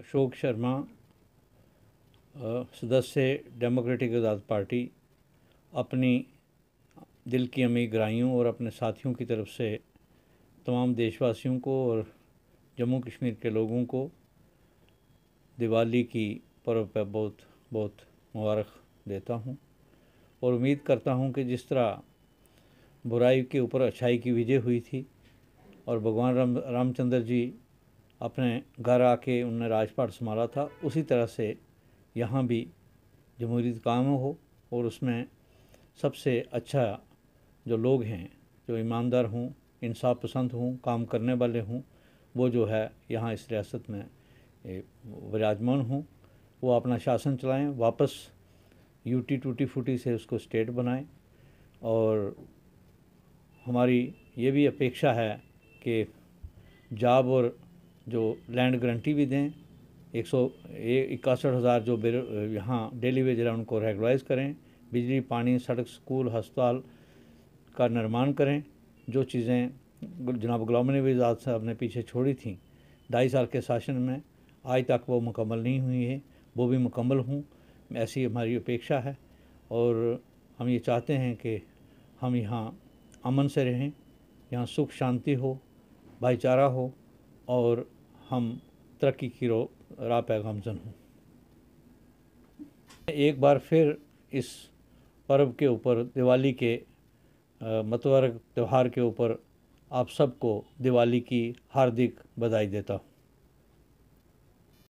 अशोक शर्मा सदस्य डेमोक्रेटिक आज़ाद पार्टी अपनी दिल की अमी ग्राहियों और अपने साथियों की तरफ से तमाम देशवासियों को और जम्मू कश्मीर के लोगों को दिवाली की पर्व पर बहुत बहुत मुबारक देता हूँ और उम्मीद करता हूँ कि जिस तरह बुराई के ऊपर अच्छाई की विजय हुई थी और भगवान राम रामचंद्र जी अपने घर आके उनने राजपाट संभाला था उसी तरह से यहाँ भी जमहूरीत काम हो और उसमें सबसे अच्छा जो लोग हैं जो ईमानदार हों इंसाफ पसंद हों काम करने वाले हों वो जो है यहाँ इस रियासत में विराजमान हों वो अपना शासन चलाएं वापस यूटी टूटी फूटी से उसको स्टेट बनाएं और हमारी ये भी अपेक्षा है कि जाब और जो लैंड गारंटी भी दें एक सौ इक्यासठ हज़ार जो यहाँ डेली वेज है उनको रेगुलाइज करें बिजली पानी सड़क स्कूल हस्पताल का निर्माण करें जो चीज़ें जनाब गुलाम नबी आज़ाद साहब ने पीछे छोड़ी थी ढाई साल के शासन में आज तक वो मुकम्मल नहीं हुई है वो भी मुकम्मल हूँ ऐसी हमारी अपेक्षा है और हम ये चाहते हैं कि हम यहाँ अमन से रहें यहाँ सुख शांति हो भाईचारा हो और हम तरक्की की रो राह पैगामजन हूँ एक बार फिर इस पर्व के ऊपर दिवाली के मतवर त्यौहार के ऊपर आप सबको दिवाली की हार्दिक बधाई देता हूँ